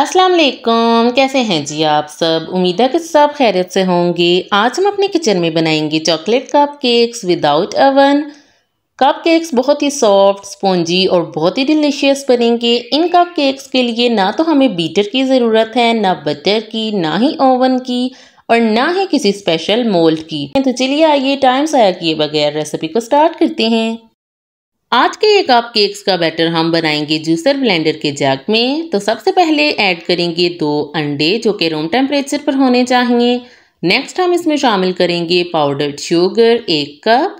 अस्सलाम वालेकुम कैसे हैं जी आप सब उम्मीद है कि सब खैरियत से होंगे आज हम अपने किचन में बनाएंगे chocolate cupcakes without oven cupcakes बहुत ही सॉफ्ट स्पॉन्जी और बहुत ही डिलीशियस बनेंगे इन कप केक्स के लिए ना तो हमें बीटर की ज़रूरत है ना बटर की ना ही ओवन की और ना ही किसी स्पेशल मोल्ड की तो चलिए आइए टाइम साया किए बगैर रेसिपी को स्टार्ट करते हैं आज के ये कप केक्स का बैटर हम बनाएंगे जूसर ब्लेंडर के जग में तो सबसे पहले ऐड करेंगे दो अंडे जो कि रूम टेम्परेचर पर होने चाहिए नेक्स्ट हम इसमें शामिल करेंगे पाउडर्ड शुगर एक कप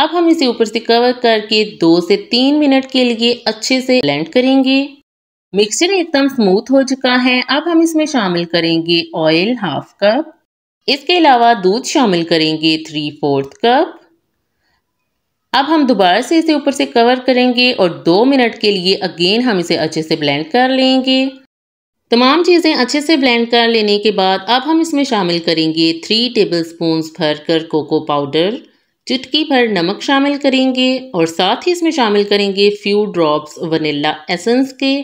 अब हम इसे ऊपर से कवर करके दो से तीन मिनट के लिए अच्छे से ब्लेंड करेंगे मिक्सचर एकदम स्मूथ हो चुका है अब हम इसमें शामिल करेंगे ऑयल हाफ कप इसके अलावा दूध शामिल करेंगे थ्री फोर्थ कप अब हम दोबारा से इसे ऊपर से कवर करेंगे और दो मिनट के लिए अगेन हम इसे अच्छे से ब्लेंड कर लेंगे तमाम चीज़ें अच्छे से ब्लेंड कर लेने के बाद अब हम इसमें शामिल करेंगे थ्री टेबल स्पून भर कर कोको पाउडर चुटकी भर नमक शामिल करेंगे और साथ ही इसमें शामिल करेंगे फ्यू ड्रॉप्स वनीला एसेंस के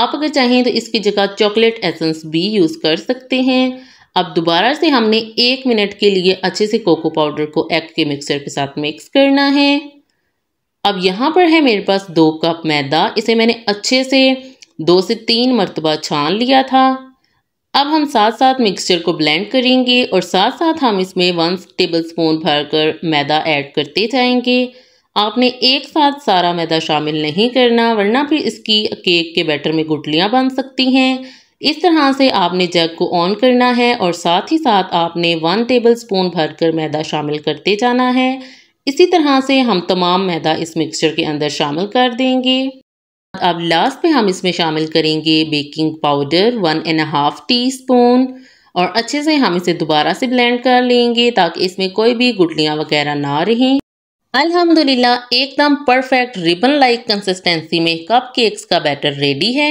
आप अगर चाहें तो इसकी जगह चॉकलेट एसेंस भी यूज़ कर सकते हैं अब दोबारा से हमने एक मिनट के लिए अच्छे से कोको पाउडर को एग के मिक्सर के साथ मिक्स करना है अब यहाँ पर है मेरे पास दो कप मैदा इसे मैंने अच्छे से दो से तीन मरतबा छान लिया था अब हम साथ साथ मिक्सचर को ब्लेंड करेंगे और साथ साथ हम इसमें वन टेबल स्पून भरकर मैदा ऐड करते जाएंगे आपने एक साथ सारा मैदा शामिल नहीं करना वरना फिर इसकी केक के बैटर में गुटलियाँ बन सकती हैं इस तरह से आपने जग को ऑन करना है और साथ ही साथ आपने वन टेबल स्पून भरकर मैदा शामिल करते जाना है इसी तरह से हम तमाम मैदा इस मिक्सचर के अंदर शामिल कर देंगे अब लास्ट में हम इसमें शामिल करेंगे baking powder one and half teaspoon और अच्छे से हम इसे दोबारा से ब्लेंड कर लेंगे ताकि इसमें कोई भी गुटलियाँ वगैरह ना रहें अल्हम्दुलिल्लाह एकदम परफेक्ट रिबन लाइक कंसिस्टेंसी में कप केक्स का बैटर रेडी है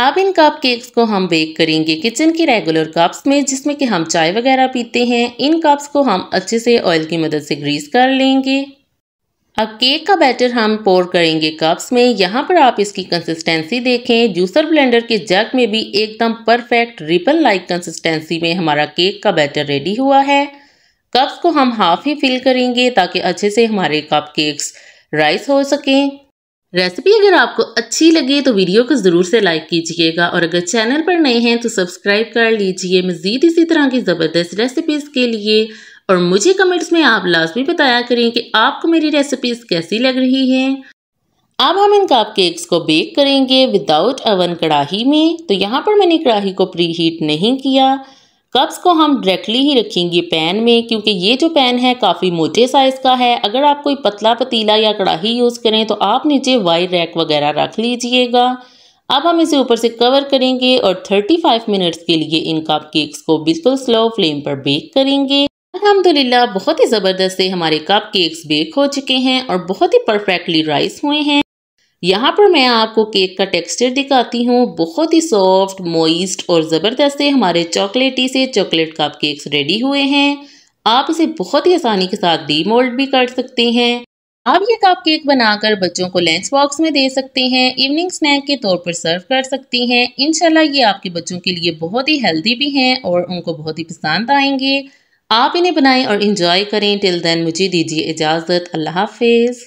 अब इन कप केक्स को हम बेक करेंगे किचन की रेगुलर कप्स में जिसमें कि हम चाय वगैरह पीते हैं इन कप्स को हम अच्छे से ऑयल की मदद से ग्रीस कर लेंगे अब केक का बैटर हम पोर करेंगे कप्स में यहाँ पर आप इसकी कंसिस्टेंसी देखें जूसर ब्लेंडर के जग में भी एकदम परफेक्ट रिपल लाइक कंसिस्टेंसी में हमारा केक का बैटर रेडी हुआ है कप्स को हम हाफ ही फिल करेंगे ताकि अच्छे से हमारे कप केक्स राइस हो सकें रेसिपी अगर आपको अच्छी लगे तो वीडियो को ज़रूर से लाइक कीजिएगा और अगर चैनल पर नए हैं तो सब्सक्राइब कर लीजिए मज़ीद इसी तरह की ज़बरदस्त रेसिपीज़ के लिए और मुझे कमेंट्स में आप लाजमी बताया करें कि आपको मेरी रेसिपीज़ कैसी लग रही हैं अब हम इन कप केक्स को बेक करेंगे विदाउट अवन कढ़ाही में तो यहाँ पर मैंने कढ़ाही को प्री हीट नहीं किया कप्स को हम डायरेक्टली ही रखेंगे पैन में क्योंकि ये जो पैन है काफ़ी मोटे साइज़ का है अगर आप कोई पतला पतीला या कड़ाही यूज़ करें तो आप नीचे वायर रैक वगैरह रख लीजिएगा अब हम इसे ऊपर से कवर करेंगे और 35 मिनट्स के लिए इन कप केक्स को बिल्कुल स्लो फ्लेम पर बेक करेंगे अलहमदिल्ला बहुत ही ज़बरदस्त से हमारे कप केक्स बेक हो चुके हैं और बहुत ही परफेक्टली राइस हुए हैं यहाँ पर मैं आपको केक का टेक्सचर दिखाती हूँ बहुत ही सॉफ्ट मोइस्ट और ज़बरदस्त है हमारे चॉकलेटी से चॉकलेट कप केक्स रेडी हुए हैं आप इसे बहुत ही आसानी के साथ डीमोल्ड भी कर सकते हैं आप ये कप केक बनाकर बच्चों को लंच बॉक्स में दे सकते हैं इवनिंग स्नैक के तौर पर सर्व कर सकते हैं इनशाला ये आपके बच्चों के लिए बहुत ही हेल्दी भी हैं और उनको बहुत ही पसंद आएंगे आप इन्हें बनाएं और इन्जॉय करें टिल देन मुझे दीजिए इजाज़त अल्लाह हाफिज़